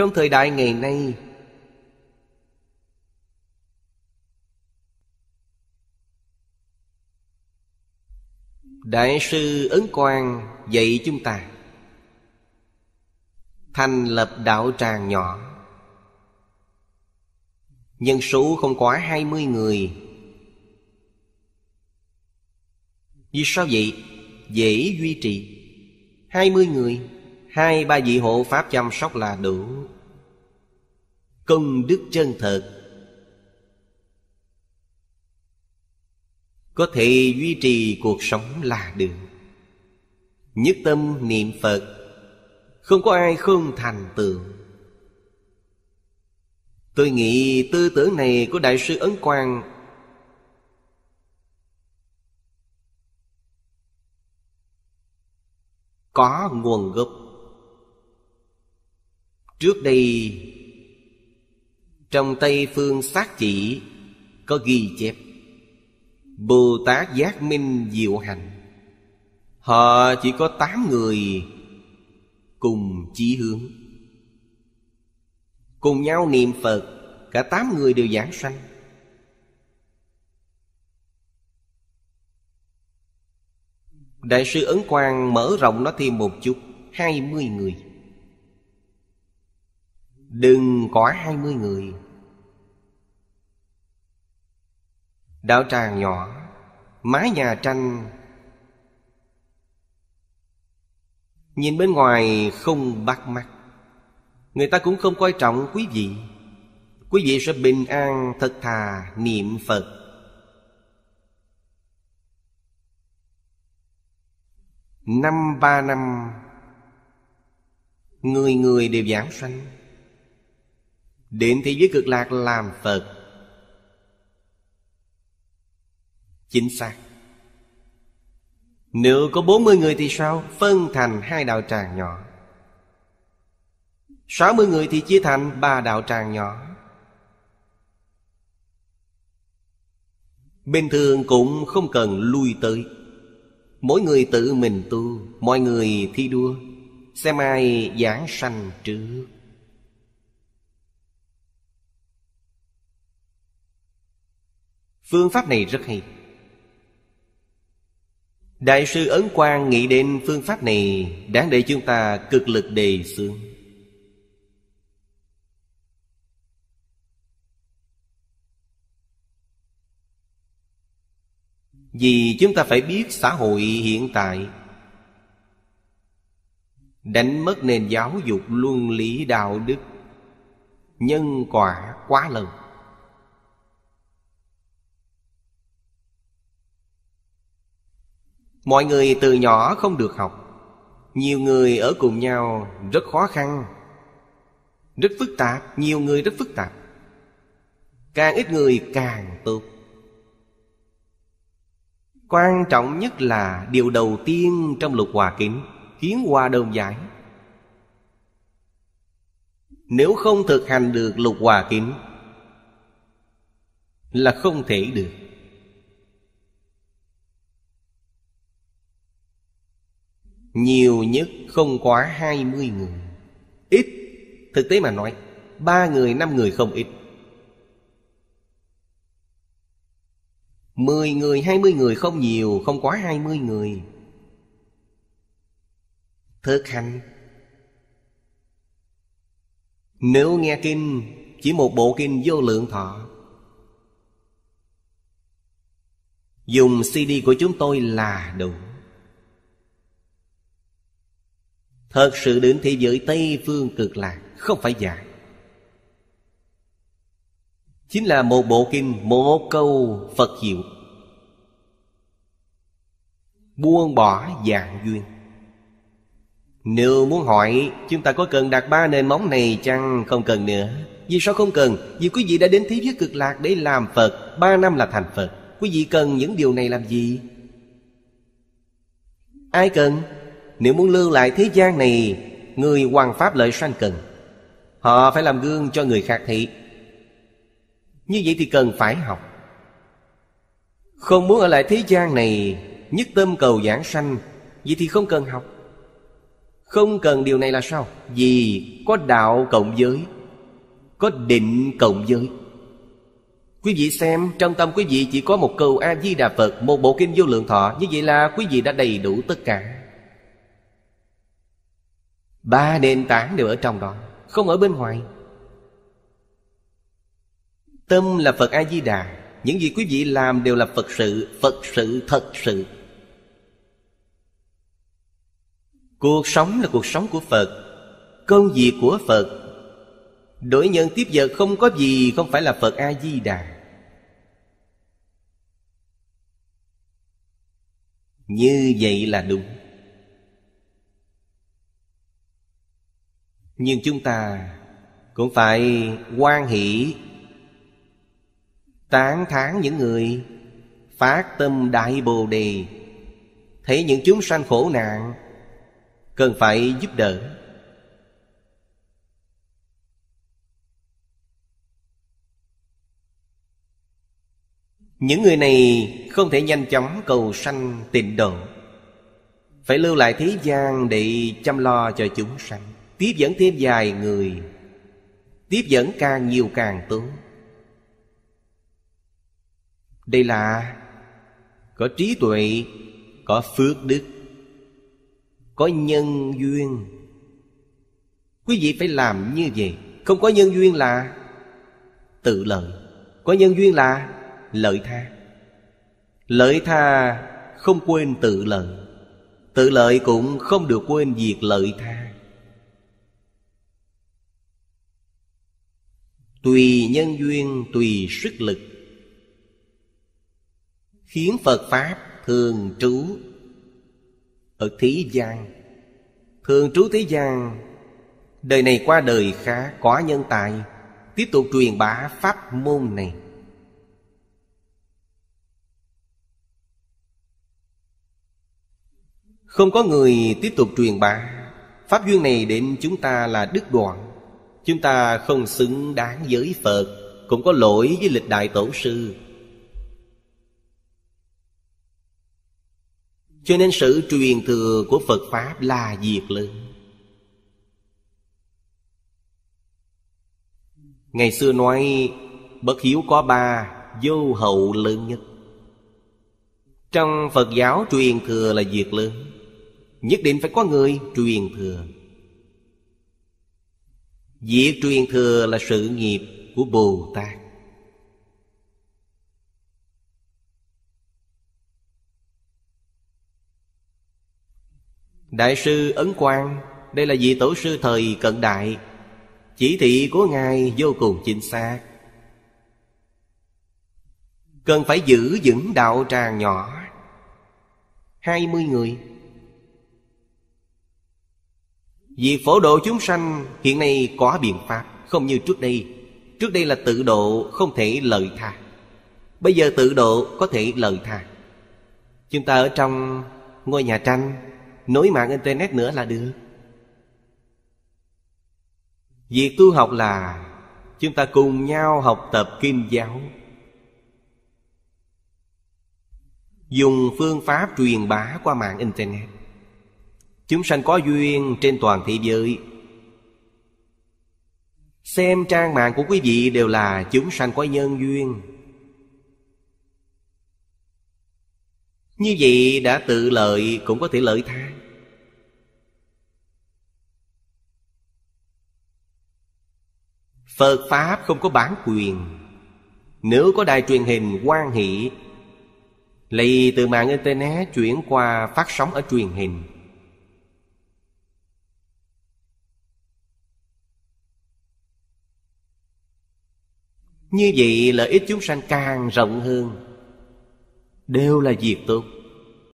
trong thời đại ngày nay đại sư ấn quang dạy chúng ta thành lập đạo tràng nhỏ nhân số không quá hai mươi người vì sao vậy dễ duy trì hai mươi người Hai ba vị hộ Pháp chăm sóc là đủ Công đức chân thật Có thể duy trì cuộc sống là được Nhất tâm niệm Phật Không có ai không thành tựu Tôi nghĩ tư tưởng này của Đại sư Ấn Quang Có nguồn gốc Trước đây Trong Tây Phương Sát Chỉ Có ghi chép Bồ Tát Giác Minh Diệu Hành Họ chỉ có tám người Cùng chí hướng Cùng nhau niệm Phật Cả tám người đều giảng sanh Đại sư Ấn Quang mở rộng nó thêm một chút hai mươi người Đừng có hai mươi người Đạo tràng nhỏ Mái nhà tranh Nhìn bên ngoài không bắt mắt Người ta cũng không coi trọng quý vị Quý vị sẽ bình an thật thà niệm Phật Năm ba năm Người người đều giảng sanh Đến thế giới cực lạc làm Phật Chính xác Nếu có 40 người thì sao? Phân thành hai đạo tràng nhỏ 60 người thì chia thành ba đạo tràng nhỏ Bình thường cũng không cần lui tới Mỗi người tự mình tu Mọi người thi đua Xem ai giảng sanh trước phương pháp này rất hay đại sư ấn quang nghĩ đến phương pháp này đáng để chúng ta cực lực đề xướng vì chúng ta phải biết xã hội hiện tại đánh mất nền giáo dục luân lý đạo đức nhân quả quá lớn mọi người từ nhỏ không được học nhiều người ở cùng nhau rất khó khăn rất phức tạp nhiều người rất phức tạp càng ít người càng tốt quan trọng nhất là điều đầu tiên trong lục hòa kính kiến hòa đơn giải nếu không thực hành được lục hòa kính là không thể được Nhiều nhất không quá 20 người Ít Thực tế mà nói ba người, năm người không ít Mười người, hai mươi người không nhiều Không quá hai mươi người Thực hành Nếu nghe kinh Chỉ một bộ kinh vô lượng thọ Dùng CD của chúng tôi là đủ Thật sự đến thế giới Tây Phương cực lạc Không phải giả Chính là một bộ kinh Một câu Phật hiệu Buông bỏ dạng duyên Nếu muốn hỏi Chúng ta có cần đặt ba nền móng này chăng Không cần nữa Vì sao không cần Vì quý vị đã đến thế giới cực lạc để làm Phật Ba năm là thành Phật Quý vị cần những điều này làm gì Ai cần nếu muốn lưu lại thế gian này Người hoàn pháp lợi sanh cần Họ phải làm gương cho người khác thị Như vậy thì cần phải học Không muốn ở lại thế gian này Nhất tâm cầu giảng sanh Vậy thì không cần học Không cần điều này là sao Vì có đạo cộng giới Có định cộng giới Quý vị xem trong tâm quý vị chỉ có một câu A-di-đà Phật Một bộ kinh vô lượng thọ Như vậy là quý vị đã đầy đủ tất cả Ba nền tảng đều ở trong đó Không ở bên ngoài Tâm là Phật A-di-đà Những gì quý vị làm đều là Phật sự Phật sự thật sự Cuộc sống là cuộc sống của Phật Công việc của Phật Đổi nhân tiếp giờ không có gì Không phải là Phật A-di-đà Như vậy là đúng nhưng chúng ta cũng phải quan hỷ tán thán những người phát tâm đại bồ đề thấy những chúng sanh khổ nạn cần phải giúp đỡ những người này không thể nhanh chóng cầu sanh tịnh độ phải lưu lại thế gian để chăm lo cho chúng sanh Tiếp dẫn thêm vài người Tiếp dẫn càng nhiều càng tốt Đây là Có trí tuệ Có phước đức Có nhân duyên Quý vị phải làm như vậy Không có nhân duyên là Tự lợi Có nhân duyên là lợi tha Lợi tha không quên tự lợi Tự lợi cũng không được quên việc lợi tha tùy nhân duyên tùy sức lực khiến phật pháp thường trú ở thế gian thường trú thế gian đời này qua đời khá có nhân tài tiếp tục truyền bá pháp môn này không có người tiếp tục truyền bá pháp duyên này đến chúng ta là đức đoạn Chúng ta không xứng đáng với Phật Cũng có lỗi với lịch đại tổ sư Cho nên sự truyền thừa của Phật Pháp là diệt lớn Ngày xưa nói Bất hiếu có ba Vô hậu lớn nhất Trong Phật giáo truyền thừa là diệt lớn Nhất định phải có người truyền thừa Việc truyền thừa là sự nghiệp của Bồ Tát Đại sư Ấn Quang Đây là vị tổ sư thời cận đại Chỉ thị của Ngài vô cùng chính xác Cần phải giữ vững đạo tràng nhỏ hai mươi người vì phổ độ chúng sanh hiện nay có biện pháp Không như trước đây Trước đây là tự độ không thể lợi tha Bây giờ tự độ có thể lợi tha Chúng ta ở trong ngôi nhà tranh Nối mạng internet nữa là được Việc tu học là Chúng ta cùng nhau học tập kim giáo Dùng phương pháp truyền bá qua mạng internet Chúng sanh có duyên trên toàn thế giới Xem trang mạng của quý vị đều là chúng sanh có nhân duyên Như vậy đã tự lợi cũng có thể lợi tha Phật Pháp không có bản quyền Nếu có đài truyền hình quan hệ Lấy từ mạng Internet chuyển qua phát sóng ở truyền hình Như vậy lợi ích chúng sanh càng rộng hơn Đều là việc tốt